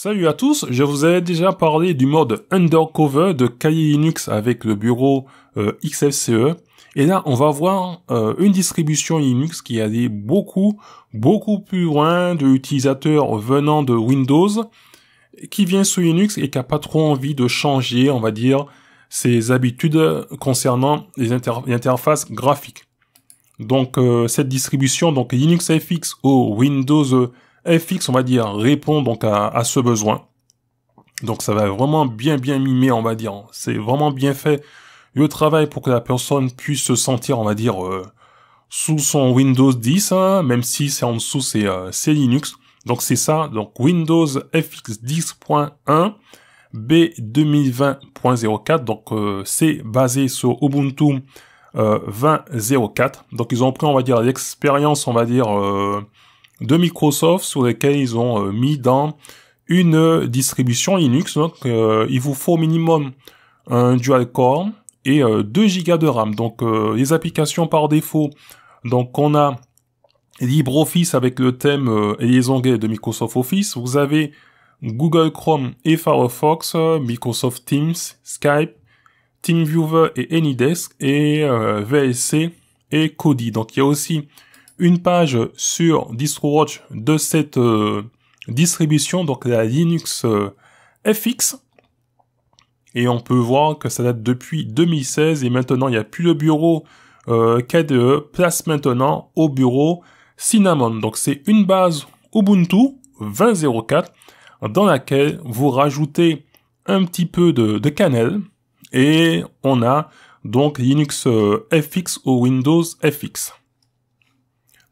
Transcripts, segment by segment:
Salut à tous, je vous avais déjà parlé du mode Undercover de Kali Linux avec le bureau euh, XFCE. Et là, on va voir euh, une distribution Linux qui est beaucoup, beaucoup plus loin de l'utilisateur venant de Windows, qui vient sous Linux et qui n'a pas trop envie de changer, on va dire, ses habitudes concernant les interfaces graphiques. Donc, euh, cette distribution, donc Linux FX au Windows FX, on va dire, répond donc à, à ce besoin. Donc ça va vraiment bien bien mimer, on va dire. C'est vraiment bien fait le travail pour que la personne puisse se sentir, on va dire, euh, sous son Windows 10, hein, même si c'est en dessous, euh, c'est Linux. Donc c'est ça, donc Windows FX 10.1 B 2020.04. Donc euh, c'est basé sur Ubuntu 20.04. Donc ils ont pris, on va dire, l'expérience, on va dire, de Microsoft sur lesquels ils ont euh, mis dans une euh, distribution Linux. Donc, euh, il vous faut au minimum un dual core et 2 Go de RAM. Donc, les applications par défaut. Donc, on a LibreOffice avec le thème et les onglets de Microsoft Office. Vous avez Google Chrome et Firefox, Microsoft Teams, Skype, TeamViewer et AnyDesk et VSC et Cody. Donc il y a aussi une page sur DistroWatch de cette euh, distribution, donc la Linux euh, FX. Et on peut voir que ça date depuis 2016 et maintenant il n'y a plus le bureau KDE, euh, place maintenant au bureau Cinnamon. Donc c'est une base Ubuntu 20.04 dans laquelle vous rajoutez un petit peu de, de cannelle et on a donc Linux FX ou Windows FX.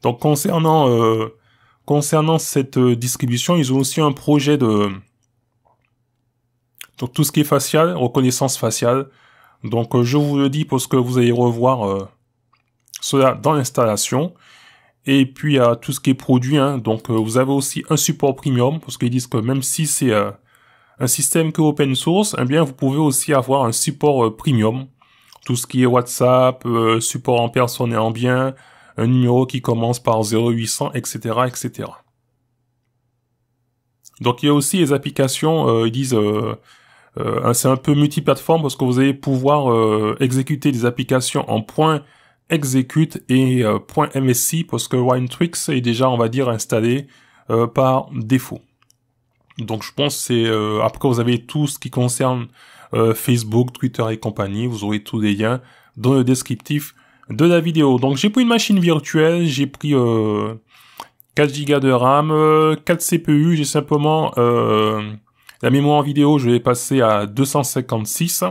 Donc concernant euh, concernant cette euh, distribution, ils ont aussi un projet de donc tout ce qui est facial, reconnaissance faciale. Donc euh, je vous le dis parce que vous allez revoir cela dans l'installation. Et puis à tout ce qui est produit, hein. donc vous avez aussi un support premium parce qu'ils disent que même si c'est un système que open source, eh bien vous pouvez aussi avoir un support premium, tout ce qui est WhatsApp, support en personne et en bien, un numéro qui commence par 0800, etc., etc. Donc il y a aussi les applications, euh, ils disent, euh, euh, c'est un peu multiplateforme parce que vous allez pouvoir exécuter des applications en point execute et point .msc parce que Tricks est déjà, on va dire, installé par défaut. Donc je pense c'est après vous avez tout ce qui concerne Facebook, Twitter et compagnie, vous aurez tous les liens dans le descriptif de la vidéo. Donc j'ai pris une machine virtuelle, j'ai pris euh, 4 Go de RAM, 4 euh, CPU, j'ai simplement euh, la mémoire vidéo, je vais passer à 256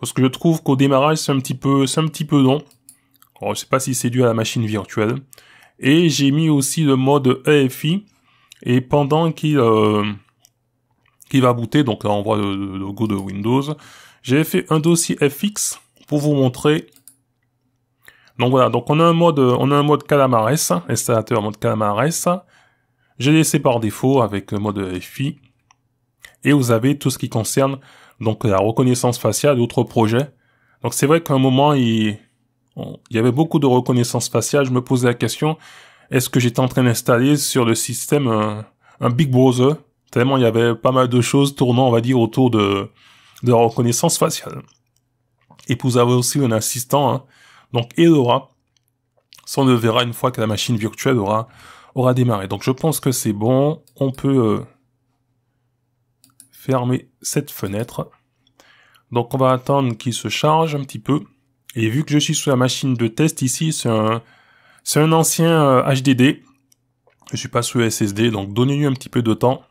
parce que je trouve qu'au démarrage c'est un petit peu c'est un petit peu long. Oh, je sais pas si c'est dû à la machine virtuelle. Et j'ai mis aussi le mode EFI et pendant qu'il euh, qui va booter, donc là on voit le, logo de Windows, j'ai fait un dossier FX pour vous montrer donc voilà, donc on a un mode, on a un mode Calamares, installateur mode Calamares. J'ai laissé par défaut avec le mode FI. Et vous avez tout ce qui concerne donc la reconnaissance faciale et d'autres projets. Donc c'est vrai qu'à un moment, il, il y avait beaucoup de reconnaissance faciale. Je me posais la question, est-ce que j'étais en train d'installer sur le système euh, un, Big Brother Tellement il y avait pas mal de choses tournant, on va dire, autour de, de la reconnaissance faciale. Et vous avez aussi un assistant, hein, donc Edora, ça on le verra une fois que la machine virtuelle aura, aura démarré. Donc je pense que c'est bon, on peut euh, fermer cette fenêtre. Donc on va attendre qu'il se charge un petit peu. Et vu que je suis sous la machine de test ici, c'est un, un ancien HDD. Euh, je suis pas sous SSD, donc donnez-lui un petit peu de temps.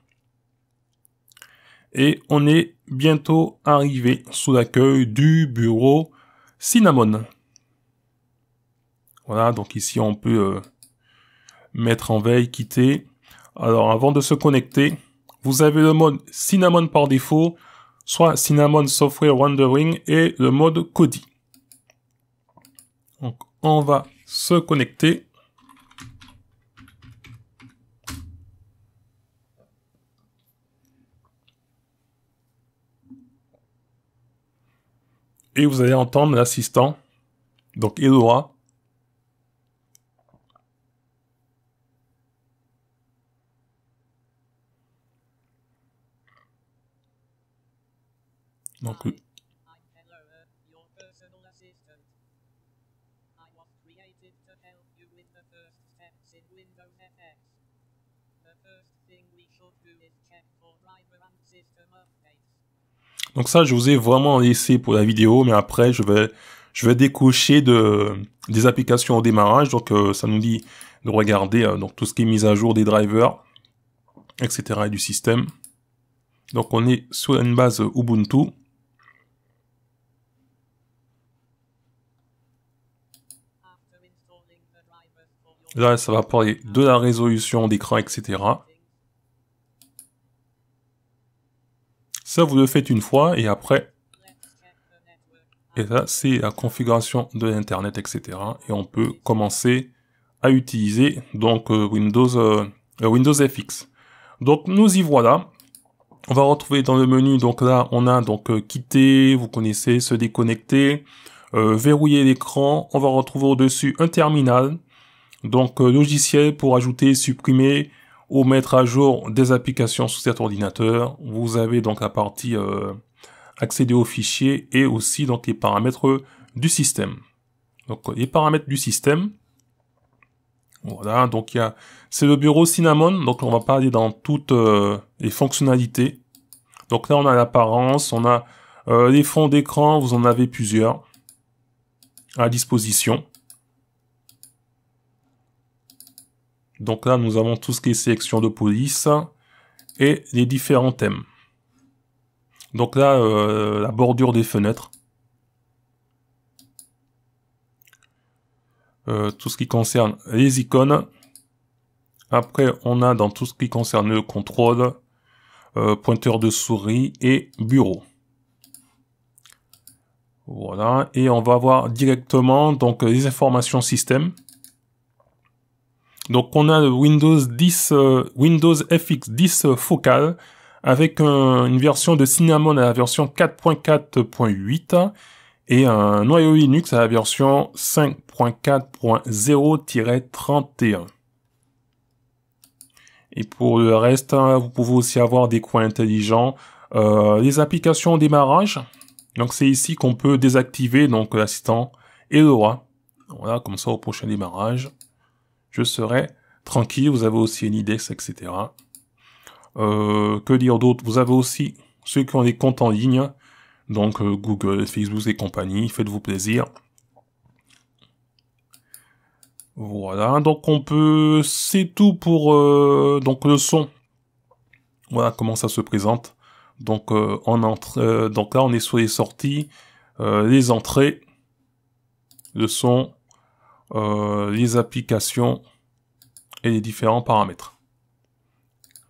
Et on est bientôt arrivé sous l'accueil du bureau Cinnamon. Voilà, donc ici on peut euh, mettre en veille, quitter. Alors avant de se connecter, vous avez le mode Cinnamon par défaut, soit Cinnamon Software wandering et le mode Kodi. Donc on va se connecter. Et vous allez entendre l'assistant, donc Eloa, Donc, Donc ça, je vous ai vraiment laissé pour la vidéo, mais après, je vais, je vais décocher de, des applications au démarrage. Donc euh, ça nous dit de regarder euh, donc tout ce qui est mise à jour des drivers, etc. et du système. Donc on est sur une base Ubuntu. Là, ça va parler de la résolution d'écran, etc. Ça, vous le faites une fois et après... Et là, c'est la configuration de l'Internet, etc. Et on peut commencer à utiliser donc euh, Windows, euh, euh, Windows FX. Donc, nous y voilà. On va retrouver dans le menu, donc là, on a donc quitter, vous connaissez, se déconnecter, verrouiller l'écran. On va retrouver au-dessus un terminal donc euh, logiciel pour ajouter, supprimer ou mettre à jour des applications sur cet ordinateur. Vous avez donc la partie euh, accéder aux fichiers et aussi donc les paramètres du système. Donc les paramètres du système. Voilà, donc il y a c'est le bureau Cinnamon, donc on va parler dans toutes euh, les fonctionnalités. Donc là on a l'apparence, on a les fonds d'écran, vous en avez plusieurs à disposition. Donc là, nous avons tout ce qui est sélection de police et les différents thèmes. Donc là, euh, la bordure des fenêtres. Euh, tout ce qui concerne les icônes. Après, on a dans tout ce qui concerne le contrôle, euh, pointeur de souris et bureau. Voilà, et on va voir directement donc les informations système. Donc on a le Windows 10, euh, Windows FX 10 euh, focal avec une version de Cinnamon à la version 4.4.8 et un noyau Linux à la version 5.4.0-31. Et pour le reste, hein, vous pouvez aussi avoir des coins intelligents, les euh, applications au démarrage. Donc c'est ici qu'on peut désactiver donc l'assistant et le roi. Voilà, comme ça au prochain démarrage je serai tranquille, vous avez aussi une IDEX, etc. Euh, que dire d'autre Vous avez aussi ceux qui ont des comptes en ligne, donc euh, Google, Facebook et compagnie, faites-vous plaisir. Voilà, donc on peut, c'est tout pour euh, donc le son. Voilà comment ça se présente. Donc on entre, donc là on est sur les sorties, les entrées, le son, euh, les applications et les différents paramètres.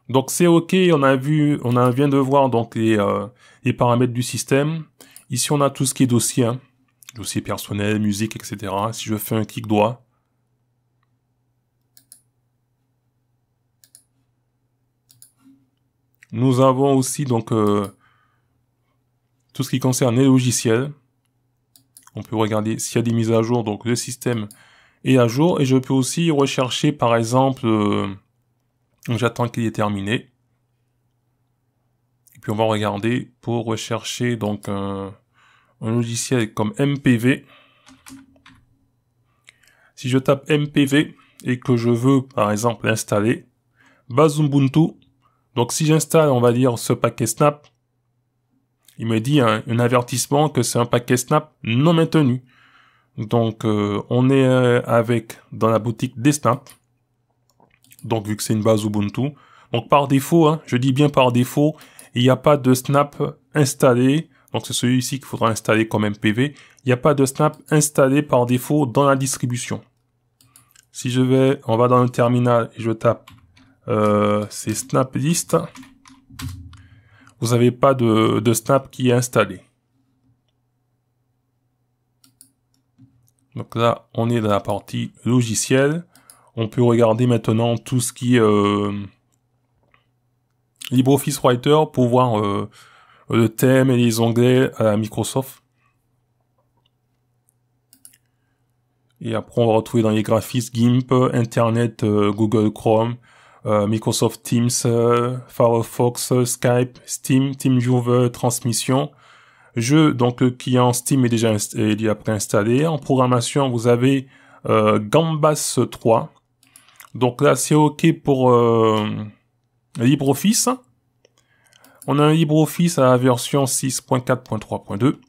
Donc c'est OK, on a vu, on vient de voir donc euh, les, paramètres du système. Ici on a tout ce qui est dossier, hein. dossier personnel, musique, etc. Si je fais un clic droit, nous avons aussi donc euh, tout ce qui concerne les logiciels. On peut regarder s'il y a des mises à jour, donc le système est à jour. Et je peux aussi rechercher, par exemple, euh, j'attends qu'il est terminé. Et puis on va regarder pour rechercher donc un, logiciel comme MPV. Si je tape MPV et que je veux, par exemple, installer bas donc si j'installe, on va dire, ce paquet Snap, il me dit un, avertissement que c'est un paquet Snap non maintenu. Donc euh, on est euh, avec dans la boutique des Snaps. Donc vu que c'est une base Ubuntu. Donc par défaut, hein, je dis bien par défaut, il n'y a pas de Snap installé. Donc c'est celui-ci qu'il faudra installer comme MPV. Il n'y a pas de Snap installé par défaut dans la distribution. Si je vais, on va dans le terminal et je tape euh, c'est snap list vous n'avez pas de, snap qui est installé. Donc là, on est dans la partie logiciel. On peut regarder maintenant tout ce qui est euh, LibreOffice Writer pour voir euh, le thème et les onglets à Microsoft. Et après, on va retrouver dans les graphismes GIMP, Internet, euh, Google Chrome, euh, Microsoft Teams, euh, Firefox, euh, Skype, Steam, TeamViewer, Transmission. Jeu donc qui en Steam est déjà, est préinstallé. En programmation, vous avez Gambas 3. Donc là, c'est OK pour LibreOffice. On a un LibreOffice à la version 6.4.3.2.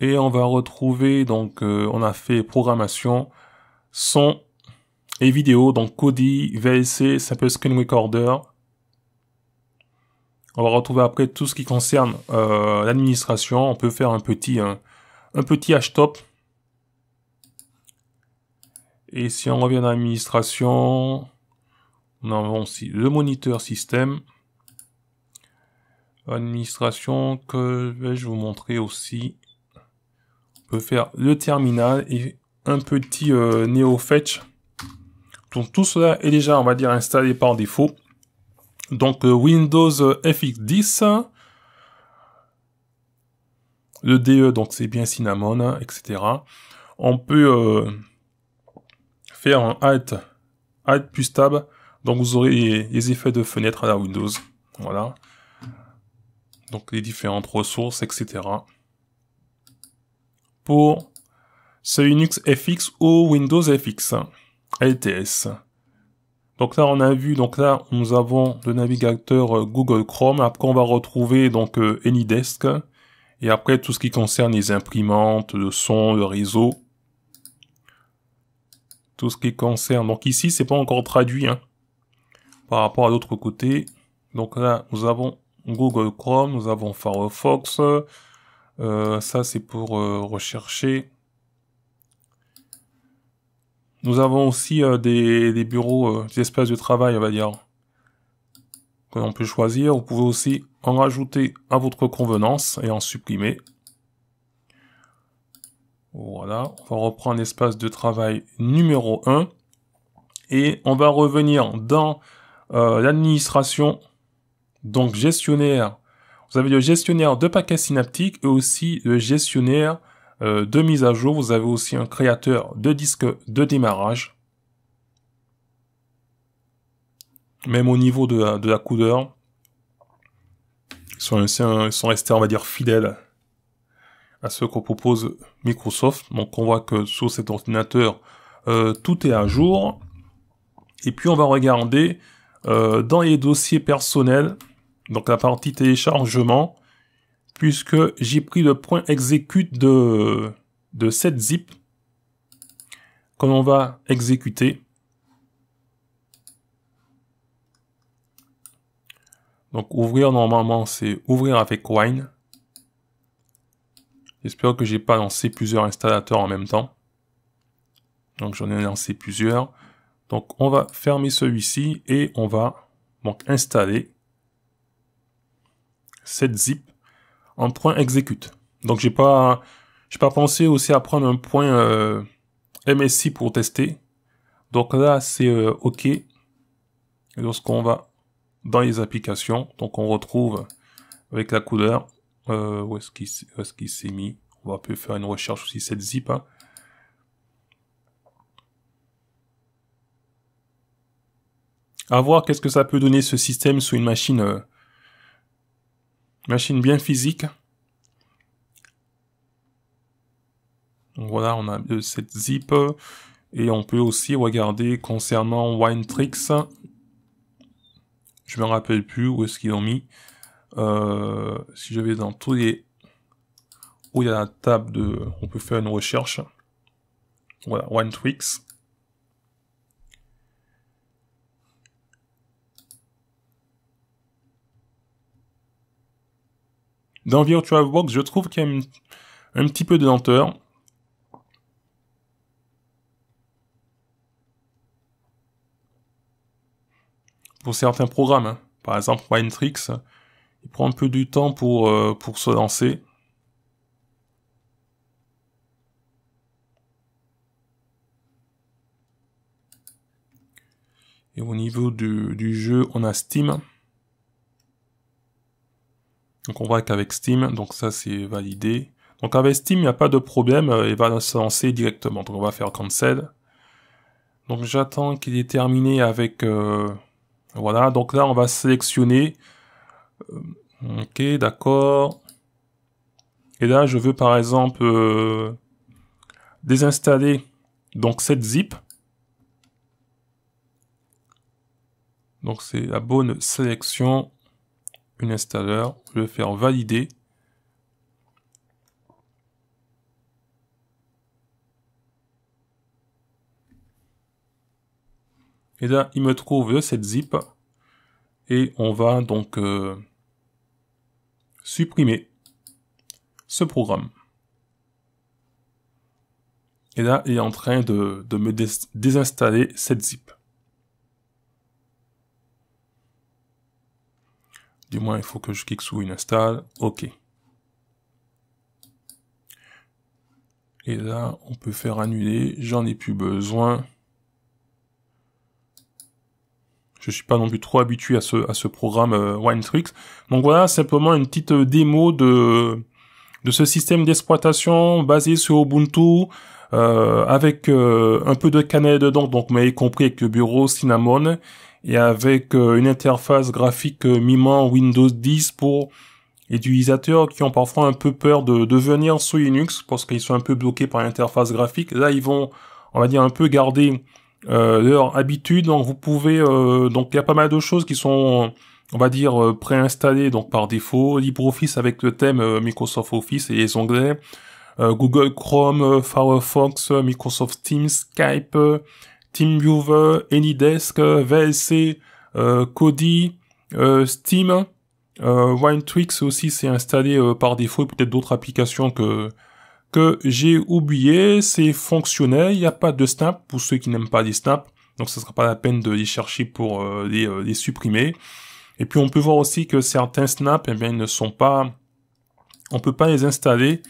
Et on va retrouver, donc on a fait programmation, son et vidéo, donc Kodi, VLC, ça peut Screen Recorder. On va retrouver après tout ce qui concerne euh, l'administration. On peut faire un petit, euh, un, htop. Et si on revient à l'administration, on a aussi le moniteur système. Administration que vais je vous montrer aussi. On peut faire le terminal et un petit euh, neo fetch donc tout cela est déjà, on va dire, installé par défaut. Donc euh, Windows FX10, le DE, donc c'est bien Cinnamon, hein, etc. On peut euh, faire un Alt, Alt plus stable donc vous aurez les, effets de fenêtre à la Windows. Voilà. Donc les différentes ressources, etc. Pour ce Linux FX ou Windows FX. LTS. Donc là, on a vu, donc là, nous avons le navigateur euh, Google Chrome. Après, on va retrouver donc euh, AnyDesk. Et après, tout ce qui concerne les imprimantes, le son, le réseau. Tout ce qui concerne. Donc ici, c'est pas encore traduit, hein, Par rapport à l'autre côté. Donc là, nous avons Google Chrome, nous avons Firefox. Euh, ça, c'est pour rechercher. Nous avons aussi euh, des, bureaux, euh, des espaces de travail, on va dire, que l'on peut choisir. Vous pouvez aussi en rajouter à votre convenance et en supprimer. Voilà, on va reprendre l'espace de travail numéro 1. Et on va revenir dans euh, l'administration, donc gestionnaire. Vous avez le gestionnaire de paquets synaptiques et aussi le gestionnaire euh, de mise à jour. Vous avez aussi un créateur de disque de démarrage. Même au niveau de la, de couleur, euh, ils sont, restés, on va dire, fidèles à ce qu'on propose Microsoft. Donc on voit que sur cet ordinateur, euh, tout est à jour. Et puis on va regarder dans les dossiers personnels, donc la partie téléchargement, puisque j'ai pris le point exécute de, de cette zip que on va exécuter. Donc ouvrir normalement c'est ouvrir avec Wine. J'espère que j'ai pas lancé plusieurs installateurs en même temps. Donc j'en ai lancé plusieurs. Donc on va fermer celui-ci et on va donc installer cette zip en point exécute. Donc j'ai pas j'ai pas pensé aussi à prendre un point euh, MSI pour tester. Donc là c'est euh, OK. lorsqu'on va dans les applications, donc on retrouve avec la couleur euh, où est-ce qu'il s'est mis. On va peut faire une recherche aussi cette zip. Hein. À voir qu'est-ce que ça peut donner ce système sur une machine Machine bien physique. voilà, on a euh, cette zip. Et on peut aussi regarder concernant tricks Je me rappelle plus où est-ce qu'ils ont mis. Euh, si je vais dans tous les... Où il y la table de... On peut faire une recherche. Voilà, Winetrix. Dans VirtualBox, je trouve qu'il y a un petit peu de lenteur. Pour certains programmes, hein. par exemple Tricks, il prend un peu du temps pour, euh, pour se lancer. Et au niveau du, du jeu, on a Steam. Donc on voit qu'avec Steam, donc ça c'est validé. Donc avec Steam, il n'y a pas de problème, euh, il va se lancer directement. Donc on va faire cancel. Donc j'attends qu'il ait terminé avec... Euh, voilà, donc là on va sélectionner. Euh, ok, d'accord. Et là je veux par exemple désinstaller donc cette zip. Donc c'est la bonne sélection une installeur, le faire valider. Et là, il me trouve cette zip. Et on va donc euh, supprimer ce programme. Et là, il est en train de, me désinstaller cette zip. il faut que je clique sous install, ok. Et là, on peut faire annuler, j'en ai plus besoin. Je suis pas non plus trop habitué à ce, à ce programme euh, wine tricks Donc voilà, simplement une petite euh, démo de, de ce système d'exploitation basé sur Ubuntu. Euh, avec un peu de cannelle dedans, donc mais y compris avec le bureau Cinnamon, et avec euh, une interface graphique euh, mimant Windows 10 pour les utilisateurs qui ont parfois un peu peur de, venir sous Linux parce qu'ils sont un peu bloqués par l'interface graphique. Là, ils vont, on va dire, un peu garder euh, leur habitude. Donc, vous pouvez, donc il y a pas mal de choses qui sont, on va dire, préinstallées donc par défaut. LibreOffice avec le thème Microsoft Office et les onglets. Google Chrome, Firefox, Microsoft Teams, Skype, TeamViewer, AnyDesk, VLC, Kodi, euh, euh, Steam, euh, Winetwix aussi c'est installé euh, par défaut, et peut-être d'autres applications que que j'ai oublié, c'est fonctionnel, il n'y a pas de snap pour ceux qui n'aiment pas les snaps, donc ce ne sera pas la peine de les chercher pour les, supprimer. Et puis on peut voir aussi que certains snaps, eh bien, ne sont pas, on peut pas les installer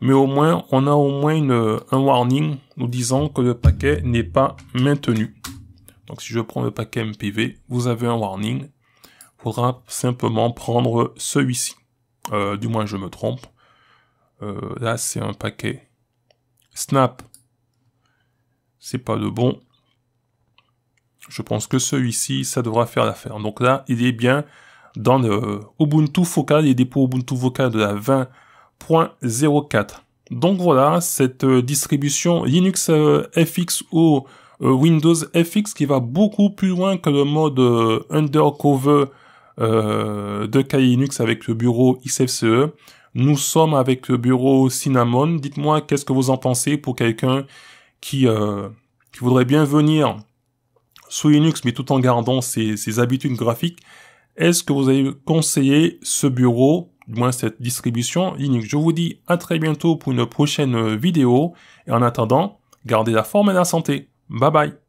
mais au moins, on a au moins un warning nous disant que le paquet n'est pas maintenu. Donc si je prends le paquet MPV, vous avez un warning. Il faudra simplement prendre celui-ci. Euh, du moins, je me trompe. Euh, là, c'est un paquet. Snap. C'est pas le bon. Je pense que celui-ci, ça devra faire l'affaire. Donc là, il est bien dans le Ubuntu Focal, les dépôts Ubuntu Focal de la 20 .04. Donc voilà, cette euh, distribution Linux euh, FX ou euh, Windows FX qui va beaucoup plus loin que le mode undercover de de Linux avec le bureau XFCE. Nous sommes avec le bureau Cinnamon. Dites-moi qu'est-ce que vous en pensez pour quelqu'un qui, qui voudrait bien venir sous Linux mais tout en gardant ses habitudes graphiques. Est-ce que vous avez conseillé ce bureau du moins cette distribution Linux. Je vous dis à très bientôt pour une prochaine vidéo, et en attendant, gardez la forme et la santé. Bye bye